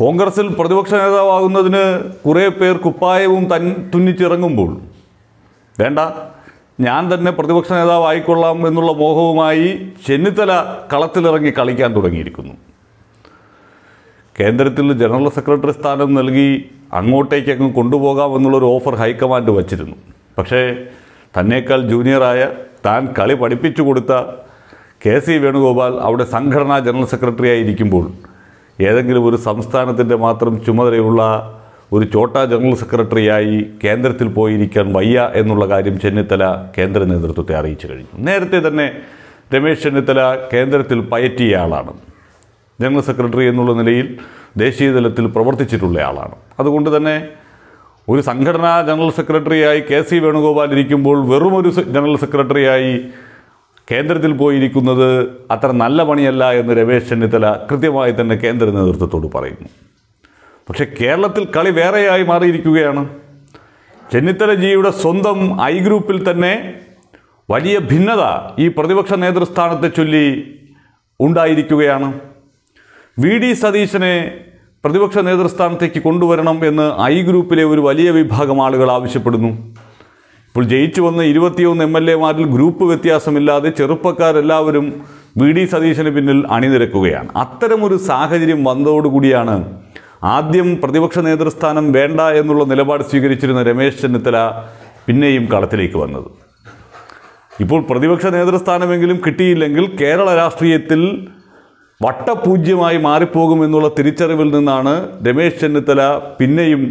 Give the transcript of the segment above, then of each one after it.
കോൺഗ്രസിൽ പ്രതിപക്ഷ നേതാവാകുന്നതിന് കുറേ പേർ കുപ്പായവും തൻ തുന്നിച്ചിറങ്ങുമ്പോൾ വേണ്ട ഞാൻ തന്നെ പ്രതിപക്ഷ നേതാവായിക്കൊള്ളാം എന്നുള്ള മോഹവുമായി ചെന്നിത്തല കളത്തിലിറങ്ങി കളിക്കാൻ തുടങ്ങിയിരിക്കുന്നു കേന്ദ്രത്തിൽ ജനറൽ സെക്രട്ടറി സ്ഥാനം നൽകി അങ്ങോട്ടേക്ക് അങ്ങ് കൊണ്ടുപോകാം എന്നുള്ളൊരു ഓഫർ ഹൈക്കമാൻഡ് വച്ചിരുന്നു പക്ഷേ തന്നേക്കാൾ ജൂനിയറായ താൻ കളി പഠിപ്പിച്ചു കൊടുത്ത കെ സി വേണുഗോപാൽ അവിടെ സംഘടനാ ജനറൽ സെക്രട്ടറിയായിരിക്കുമ്പോൾ ഏതെങ്കിലും ഒരു സംസ്ഥാനത്തിൻ്റെ മാത്രം ചുമതലയുള്ള ഒരു ചോട്ടാ ജനറൽ സെക്രട്ടറിയായി കേന്ദ്രത്തിൽ പോയിരിക്കാൻ വയ്യ എന്നുള്ള കാര്യം ചെന്നിത്തല കേന്ദ്ര നേതൃത്വത്തെ അറിയിച്ചു കഴിഞ്ഞു നേരത്തെ തന്നെ രമേശ് ചെന്നിത്തല കേന്ദ്രത്തിൽ പയറ്റിയ ആളാണ് ജനറൽ സെക്രട്ടറി എന്നുള്ള നിലയിൽ ദേശീയ തലത്തിൽ പ്രവർത്തിച്ചിട്ടുള്ള ആളാണ് അതുകൊണ്ട് തന്നെ ഒരു സംഘടനാ ജനറൽ സെക്രട്ടറിയായി കെ സി വേണുഗോപാൽ ഇരിക്കുമ്പോൾ വെറുമൊരു ജനറൽ സെക്രട്ടറിയായി കേന്ദ്രത്തിൽ പോയിരിക്കുന്നത് അത്ര നല്ല പണിയല്ല എന്ന് രമേശ് ചെന്നിത്തല കൃത്യമായി തന്നെ കേന്ദ്ര നേതൃത്വത്തോട് പറയുന്നു പക്ഷേ കേരളത്തിൽ കളി വേറെയായി മാറിയിരിക്കുകയാണ് ചെന്നിത്തല ജിയുടെ സ്വന്തം ഐ ഗ്രൂപ്പിൽ തന്നെ വലിയ ഭിന്നത ഈ പ്രതിപക്ഷ നേതൃസ്ഥാനത്തെ ചൊല്ലി ഉണ്ടായിരിക്കുകയാണ് വി ഡി സതീശനെ പ്രതിപക്ഷ നേതൃസ്ഥാനത്തേക്ക് കൊണ്ടുവരണം എന്ന് ഐ ഗ്രൂപ്പിലെ ഒരു വലിയ വിഭാഗം ആളുകൾ ആവശ്യപ്പെടുന്നു ഇപ്പോൾ ജയിച്ചു വന്ന ഇരുപത്തിയൊന്ന് എം എൽ എമാരിൽ ഗ്രൂപ്പ് വ്യത്യാസമില്ലാതെ ചെറുപ്പക്കാരെല്ലാവരും വി ഡി സതീശന് പിന്നിൽ അണിനിരക്കുകയാണ് അത്തരമൊരു സാഹചര്യം വന്നതോടുകൂടിയാണ് ആദ്യം പ്രതിപക്ഷ നേതൃസ്ഥാനം വേണ്ട എന്നുള്ള നിലപാട് സ്വീകരിച്ചിരുന്ന രമേശ് ചെന്നിത്തല പിന്നെയും കളത്തിലേക്ക് വന്നത് ഇപ്പോൾ പ്രതിപക്ഷ നേതൃസ്ഥാനമെങ്കിലും കിട്ടിയില്ലെങ്കിൽ കേരള രാഷ്ട്രീയത്തിൽ വട്ടപൂജ്യമായി മാറിപ്പോകുമെന്നുള്ള തിരിച്ചറിവിൽ നിന്നാണ് രമേശ് ചെന്നിത്തല പിന്നെയും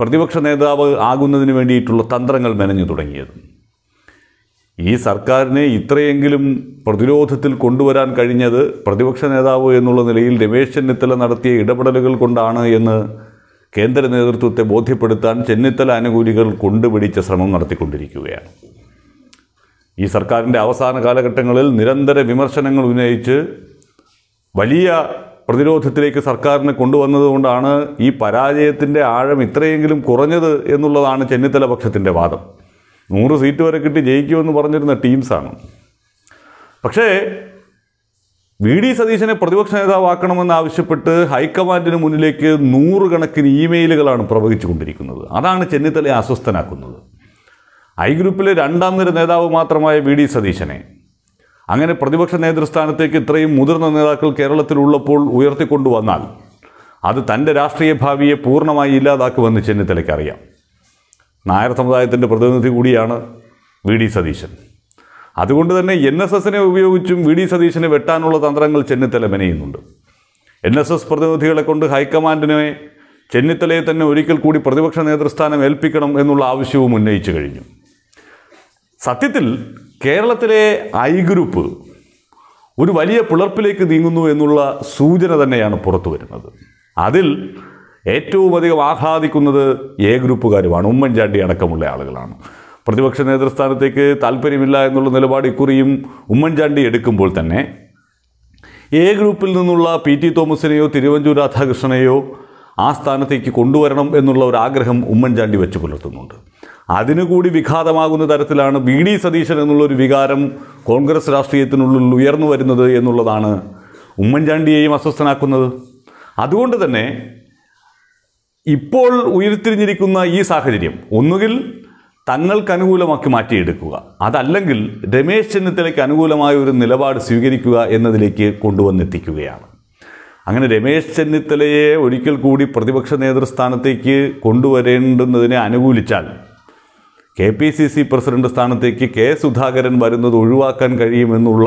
പ്രതിപക്ഷ നേതാവ് ആകുന്നതിന് വേണ്ടിയിട്ടുള്ള തന്ത്രങ്ങൾ മെനഞ്ഞു തുടങ്ങിയത് ഈ സർക്കാരിനെ ഇത്രയെങ്കിലും പ്രതിരോധത്തിൽ കൊണ്ടുവരാൻ കഴിഞ്ഞത് പ്രതിപക്ഷ നേതാവ് എന്നുള്ള നിലയിൽ രമേശ് ചെന്നിത്തല നടത്തിയ ഇടപെടലുകൾ കൊണ്ടാണ് എന്ന് കേന്ദ്ര നേതൃത്വത്തെ ബോധ്യപ്പെടുത്താൻ ചെന്നിത്തല അനുകൂലികൾ കൊണ്ടുപിടിച്ച ശ്രമം നടത്തിക്കൊണ്ടിരിക്കുകയാണ് ഈ സർക്കാരിൻ്റെ അവസാന കാലഘട്ടങ്ങളിൽ നിരന്തര വിമർശനങ്ങൾ ഉന്നയിച്ച് വലിയ പ്രതിരോധത്തിലേക്ക് സർക്കാരിനെ കൊണ്ടുവന്നതുകൊണ്ടാണ് ഈ പരാജയത്തിൻ്റെ ആഴം ഇത്രയെങ്കിലും കുറഞ്ഞത് എന്നുള്ളതാണ് ചെന്നിത്തല പക്ഷത്തിൻ്റെ വാദം നൂറ് സീറ്റ് വരെ കിട്ടി ജയിക്കുമെന്ന് പറഞ്ഞിരുന്ന ടീംസാണ് പക്ഷേ വി ഡി സതീശനെ പ്രതിപക്ഷ നേതാവാക്കണമെന്ന് ആവശ്യപ്പെട്ട് ഹൈക്കമാൻഡിന് മുന്നിലേക്ക് നൂറുകണക്കിന് ഇമെയിലുകളാണ് പ്രവഹിച്ചുകൊണ്ടിരിക്കുന്നത് അതാണ് ചെന്നിത്തലയെ അസ്വസ്ഥനാക്കുന്നത് ഐ ഗ്രൂപ്പിലെ രണ്ടാം നിര നേതാവ് മാത്രമായ വി ഡി സതീശനെ അങ്ങനെ പ്രതിപക്ഷ നേതൃസ്ഥാനത്തേക്ക് ഇത്രയും മുതിർന്ന നേതാക്കൾ കേരളത്തിലുള്ളപ്പോൾ ഉയർത്തിക്കൊണ്ടുവന്നാൽ അത് തൻ്റെ രാഷ്ട്രീയ ഭാവിയെ പൂർണ്ണമായി ഇല്ലാതാക്കുമെന്ന് ചെന്നിത്തലയ്ക്കറിയാം നായർ സമുദായത്തിൻ്റെ പ്രതിനിധി കൂടിയാണ് വി ഡി സതീശൻ അതുകൊണ്ട് തന്നെ എൻ എസ് എസിനെ ഉപയോഗിച്ചും വി ഡി സതീശനെ വെട്ടാനുള്ള തന്ത്രങ്ങൾ ചെന്നിത്തല മെനയുന്നുണ്ട് എൻ എസ് എസ് പ്രതിനിധികളെ കൊണ്ട് ഹൈക്കമാൻഡിനെ ചെന്നിത്തലയെ തന്നെ ഒരിക്കൽ കൂടി പ്രതിപക്ഷ നേതൃസ്ഥാനം ഏൽപ്പിക്കണം എന്നുള്ള ആവശ്യവും ഉന്നയിച്ചു കഴിഞ്ഞു സത്യത്തിൽ കേരളത്തിലെ ഐ ഗ്രൂപ്പ് ഒരു വലിയ പിളർപ്പിലേക്ക് നീങ്ങുന്നു എന്നുള്ള സൂചന തന്നെയാണ് പുറത്തു വരുന്നത് അതിൽ ഏറ്റവും അധികം ആഹ്ലാദിക്കുന്നത് എ ഗ്രൂപ്പുകാരുമാണ് ഉമ്മൻചാണ്ടി അടക്കമുള്ള ആളുകളാണ് പ്രതിപക്ഷ നേതൃസ്ഥാനത്തേക്ക് താല്പര്യമില്ല എന്നുള്ള നിലപാട് ഇക്കുറിയും ഉമ്മൻചാണ്ടി എടുക്കുമ്പോൾ തന്നെ എ ഗ്രൂപ്പിൽ നിന്നുള്ള പി ടി തോമസിനെയോ തിരുവഞ്ചൂർ രാധാകൃഷ്ണനെയോ ആ സ്ഥാനത്തേക്ക് കൊണ്ടുവരണം എന്നുള്ള ഒരു ആഗ്രഹം ഉമ്മൻചാണ്ടി വെച്ച് പുലർത്തുന്നുണ്ട് അതിനുകൂടി വിഘാതമാകുന്ന തരത്തിലാണ് വി ഡി സതീശൻ എന്നുള്ളൊരു വികാരം കോൺഗ്രസ് രാഷ്ട്രീയത്തിനുള്ളിൽ ഉയർന്നു വരുന്നത് എന്നുള്ളതാണ് ഉമ്മൻചാണ്ടിയെയും അസ്വസ്ഥനാക്കുന്നത് അതുകൊണ്ട് തന്നെ ഇപ്പോൾ ഉയർത്തിരിഞ്ഞിരിക്കുന്ന ഈ സാഹചര്യം ഒന്നുകിൽ തങ്ങൾക്ക് അനുകൂലമാക്കി മാറ്റിയെടുക്കുക അതല്ലെങ്കിൽ രമേശ് ചെന്നിത്തലയ്ക്ക് അനുകൂലമായ ഒരു നിലപാട് സ്വീകരിക്കുക എന്നതിലേക്ക് കൊണ്ടുവന്നെത്തിക്കുകയാണ് അങ്ങനെ രമേശ് ചെന്നിത്തലയെ ഒരിക്കൽ കൂടി പ്രതിപക്ഷ നേതൃസ്ഥാനത്തേക്ക് കൊണ്ടുവരേണ്ടുന്നതിനെ അനുകൂലിച്ചാൽ K P C C president സ്ഥാനത്തേക്ക് കെ സുധാകരൻ വരുന്നത് ഒഴിവാക്കാൻ കഴിയുമെന്നുള്ള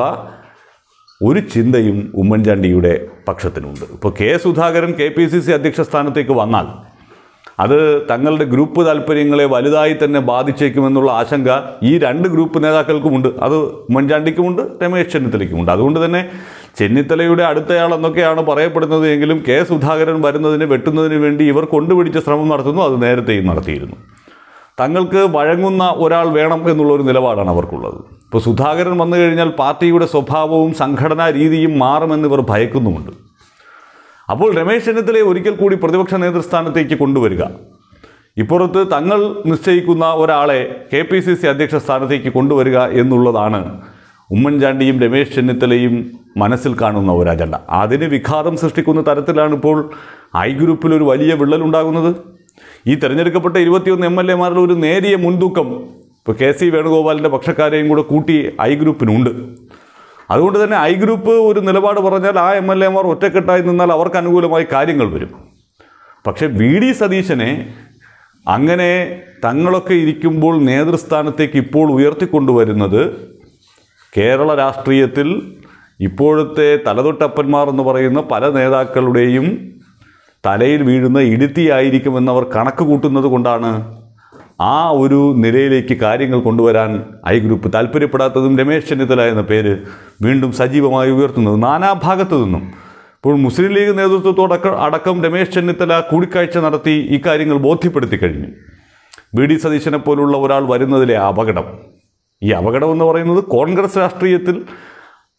ഒരു ചിന്തയും ഉമ്മൻചാണ്ടിയുടെ പക്ഷത്തിനുണ്ട് ഇപ്പോൾ K Sudhakaran K P C C അധ്യക്ഷ സ്ഥാനത്തേക്ക് വന്നാൽ അത് തങ്ങളുടെ ഗ്രൂപ്പ് താല്പര്യങ്ങളെ വലുതായി തന്നെ ബാധിച്ചേക്കുമെന്നുള്ള ആശങ്ക ഈ രണ്ട് ഗ്രൂപ്പ് നേതാക്കൾക്കുമുണ്ട് അത് ഉമ്മൻചാണ്ടിക്കുമുണ്ട് രമേശ് ചെന്നിത്തലയ്ക്കുമുണ്ട് അതുകൊണ്ട് തന്നെ ചെന്നിത്തലയുടെ അടുത്തയാൾ എന്നൊക്കെയാണ് പറയപ്പെടുന്നത് എങ്കിലും കെ സുധാകരൻ വരുന്നതിന് വെട്ടുന്നതിന് വേണ്ടി ഇവർ കൊണ്ടുപിടിച്ച ശ്രമം നടത്തുന്നു അത് നേരത്തെയും നടത്തിയിരുന്നു തങ്ങൾക്ക് വഴങ്ങുന്ന ഒരാൾ വേണം എന്നുള്ളൊരു നിലപാടാണ് അവർക്കുള്ളത് ഇപ്പോൾ സുധാകരൻ വന്നു കഴിഞ്ഞാൽ പാർട്ടിയുടെ സ്വഭാവവും സംഘടനാ രീതിയും മാറുമെന്ന് ഇവർ ഭയക്കുന്നുമുണ്ട് അപ്പോൾ രമേശ് ചെന്നിത്തലയെ ഒരിക്കൽ കൂടി പ്രതിപക്ഷ നേതൃസ്ഥാനത്തേക്ക് കൊണ്ടുവരിക ഇപ്പുറത്ത് തങ്ങൾ നിശ്ചയിക്കുന്ന ഒരാളെ കെ പി സി സി അധ്യക്ഷ സ്ഥാനത്തേക്ക് കൊണ്ടുവരിക എന്നുള്ളതാണ് ഉമ്മൻചാണ്ടിയും രമേശ് ചെന്നിത്തലയും മനസ്സിൽ കാണുന്ന ഒരു അജണ്ട അതിന് വിഘാതം സൃഷ്ടിക്കുന്ന തരത്തിലാണ് ഇപ്പോൾ ഐ ഗ്രൂപ്പിൽ ഒരു വലിയ വിള്ളലുണ്ടാകുന്നത് ഈ തെരഞ്ഞെടുക്കപ്പെട്ട ഇരുപത്തിയൊന്ന് എം എൽ എമാരിൽ ഒരു നേരിയ മുൻതൂക്കം ഇപ്പോൾ കെ സി വേണുഗോപാലിൻ്റെ പക്ഷക്കാരെയും കൂടെ കൂട്ടി ഐ ഗ്രൂപ്പിനുണ്ട് അതുകൊണ്ട് തന്നെ ഐ ഗ്രൂപ്പ് ഒരു നിലപാട് പറഞ്ഞാൽ ആ എം എൽ മാർ ഒറ്റക്കെട്ടായി നിന്നാൽ അവർക്ക് അനുകൂലമായി കാര്യങ്ങൾ വരും പക്ഷേ വി ഡി സതീശനെ അങ്ങനെ തങ്ങളൊക്കെ ഇരിക്കുമ്പോൾ നേതൃസ്ഥാനത്തേക്ക് ഇപ്പോൾ ഉയർത്തിക്കൊണ്ടുവരുന്നത് കേരള രാഷ്ട്രീയത്തിൽ ഇപ്പോഴത്തെ തലതൊട്ടപ്പന്മാർ എന്ന് പറയുന്ന പല നേതാക്കളുടെയും തലയിൽ വീഴുന്ന അവർ കണക്ക് കൂട്ടുന്നത് കൊണ്ടാണ് ആ ഒരു നിലയിലേക്ക് കാര്യങ്ങൾ കൊണ്ടുവരാൻ ഐ ഗ്രൂപ്പ് താല്പര്യപ്പെടാത്തതും രമേശ് ചെന്നിത്തല എന്ന പേര് വീണ്ടും സജീവമായി ഉയർത്തുന്നത് നാനാഭാഗത്തു നിന്നും ഇപ്പോൾ മുസ്ലിം ലീഗ് നേതൃത്വത്തോടക്ക അടക്കം രമേശ് ചെന്നിത്തല കൂടിക്കാഴ്ച നടത്തി ഇക്കാര്യങ്ങൾ ബോധ്യപ്പെടുത്തി കഴിഞ്ഞു വി ഡി സതീശനെ പോലുള്ള ഒരാൾ വരുന്നതിലെ അപകടം ഈ അപകടം എന്ന് പറയുന്നത് കോൺഗ്രസ് രാഷ്ട്രീയത്തിൽ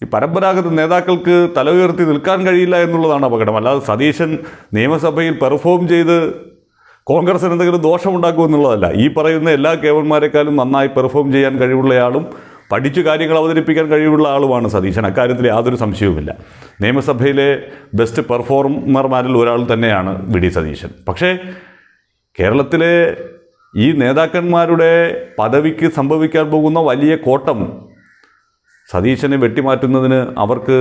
ഈ പരമ്പരാഗത നേതാക്കൾക്ക് തല ഉയർത്തി നിൽക്കാൻ കഴിയില്ല എന്നുള്ളതാണ് അപകടം അല്ലാതെ സതീശൻ നിയമസഭയിൽ പെർഫോം ചെയ്ത് കോൺഗ്രസിന് എന്തെങ്കിലും ദോഷമുണ്ടാക്കും എന്നുള്ളതല്ല ഈ പറയുന്ന എല്ലാ കേവന്മാരെക്കാളും നന്നായി പെർഫോം ചെയ്യാൻ കഴിവുള്ളയാളും പഠിച്ച് കാര്യങ്ങൾ അവതരിപ്പിക്കാൻ കഴിവുള്ള ആളുമാണ് സതീശൻ അക്കാര്യത്തിൽ യാതൊരു സംശയവുമില്ല നിയമസഭയിലെ ബെസ്റ്റ് പെർഫോമർമാരിൽ ഒരാൾ തന്നെയാണ് വി ഡി സതീശൻ പക്ഷേ കേരളത്തിലെ ഈ നേതാക്കന്മാരുടെ പദവിക്ക് സംഭവിക്കാൻ പോകുന്ന വലിയ കോട്ടം സതീശനെ വെട്ടിമാറ്റുന്നതിന് അവർക്ക്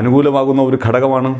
അനുകൂലമാകുന്ന ഒരു ഘടകമാണ്